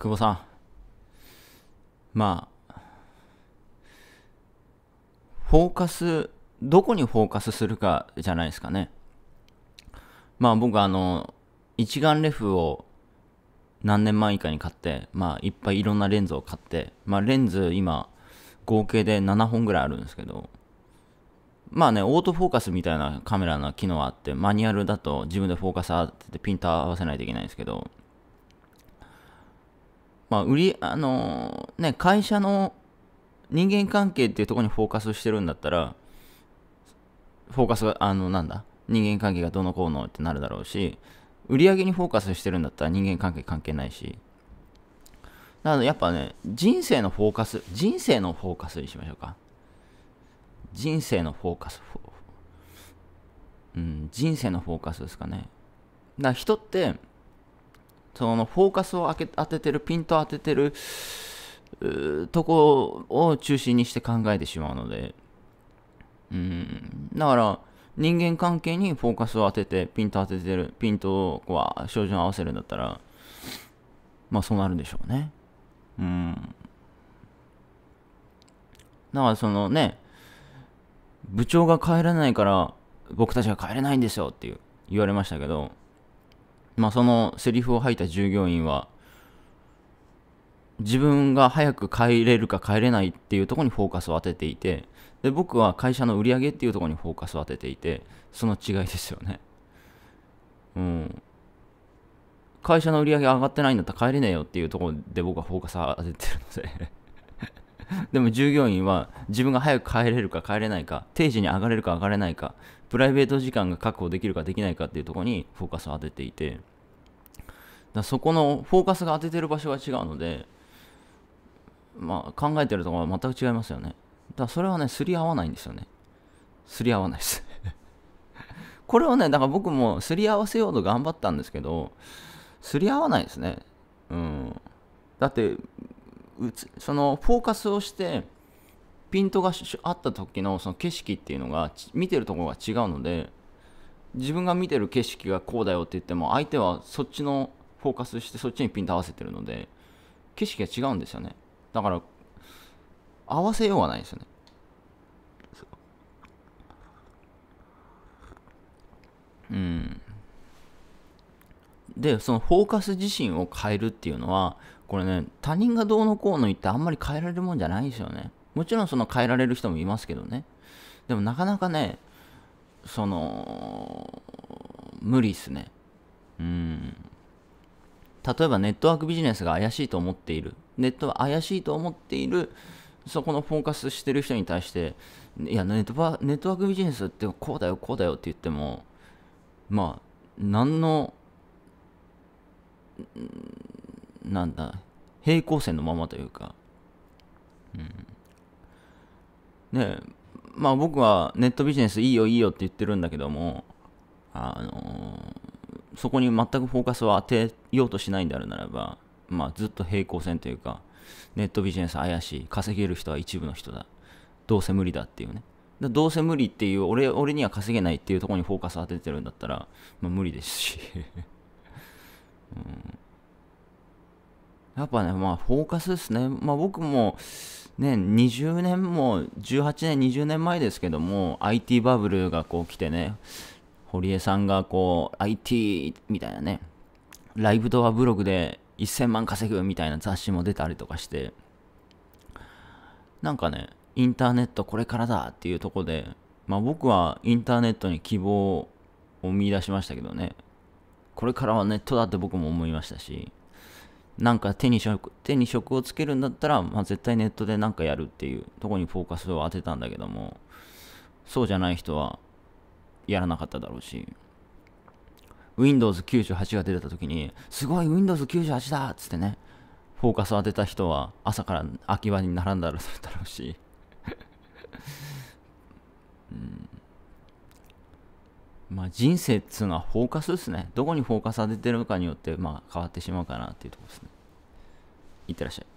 久保さん、まあ、フォーカス、どこにフォーカスするかじゃないですかね。まあ僕あの、一眼レフを何年前以下に買って、まあいっぱいいろんなレンズを買って、まあレンズ今、合計で7本ぐらいあるんですけど、まあね、オートフォーカスみたいなカメラの機能あって、マニュアルだと自分でフォーカス当ててピント合わせないといけないんですけど、まあ、売り、あのー、ね、会社の人間関係っていうところにフォーカスしてるんだったら、フォーカスが、あの、なんだ、人間関係がどのこうのってなるだろうし、売り上げにフォーカスしてるんだったら人間関係関係ないし、なのでやっぱね、人生のフォーカス、人生のフォーカスにしましょうか。人生のフォーカス、うん、人生のフォーカスですかね。だから人って、そのフォーカスを当ててる、ピント当ててる、とこを中心にして考えてしまうので、うん、だから、人間関係にフォーカスを当てて、ピント当ててる、ピントをこう、照準合わせるんだったら、まあそうなるんでしょうね。うん。だからそのね、部長が帰らないから僕たちが帰れないんですよっていう言われましたけど、まあ、そのセリフを吐いた従業員は自分が早く帰れるか帰れないっていうところにフォーカスを当てていてで僕は会社の売り上げっていうところにフォーカスを当てていてその違いですよねうん会社の売り上げ上がってないんだったら帰れねえよっていうところで僕はフォーカスを当ててるので でも従業員は自分が早く帰れるか帰れないか定時に上がれるか上がれないかプライベート時間が確保できるかできないかっていうところにフォーカスを当てていてだそこのフォーカスが当ててる場所が違うので、まあ、考えてるところは全く違いますよねだからそれはねすり合わないんですよねすり合わないです これをねだから僕もすり合わせようと頑張ったんですけどすり合わないですねうんだってそのフォーカスをしてピントがあった時のその景色っていうのが見てるところが違うので自分が見てる景色がこうだよって言っても相手はそっちのフォーカスしてそっちにピント合わせてるので景色が違うんですよねだから合わせようがないですよねうんでそのフォーカス自身を変えるっていうのはこれね他人がどうのこうの言ってあんまり変えられるもんじゃないですよねもちろんその変えられる人もいますけどね。でもなかなかね、その、無理っすね。うん。例えばネットワークビジネスが怪しいと思っている。ネットは怪しいと思っている、そこのフォーカスしてる人に対して、いや、ネットワネットワークビジネスってこうだよ、こうだよって言っても、まあ、何の、なんだ、平行線のままというか、うん。で、まあ僕はネットビジネスいいよいいよって言ってるんだけども、あのそこに全くフォーカスを当てようとしないんであるならば、まあずっと平行線というか、ネットビジネス怪しい、稼げる人は一部の人だ、どうせ無理だっていうね。どうせ無理っていう俺、俺には稼げないっていうところにフォーカスを当ててるんだったら、まあ無理ですし うんやっぱね、まあ、フォーカスですね。まあ、僕も、ね、20年も、18年、20年前ですけども、IT バブルがこう来てね、堀江さんがこう、IT みたいなね、ライブドアブログで1000万稼ぐみたいな雑誌も出たりとかして、なんかね、インターネットこれからだっていうとこで、まあ僕はインターネットに希望を見出しましたけどね、これからはネットだって僕も思いましたし、なんか手に職手に職をつけるんだったら、まあ、絶対ネットで何かやるっていうとこにフォーカスを当てたんだけどもそうじゃない人はやらなかっただろうし Windows98 が出た時にすごい Windows98 だっつってねフォーカスを当てた人は朝から秋葉に並んだらすだろうし うんまあ、人生っつうのはフォーカスですね。どこにフォーカス当ててるかによって、まあ、変わってしまうかなっていうところですね。いってらっしゃい。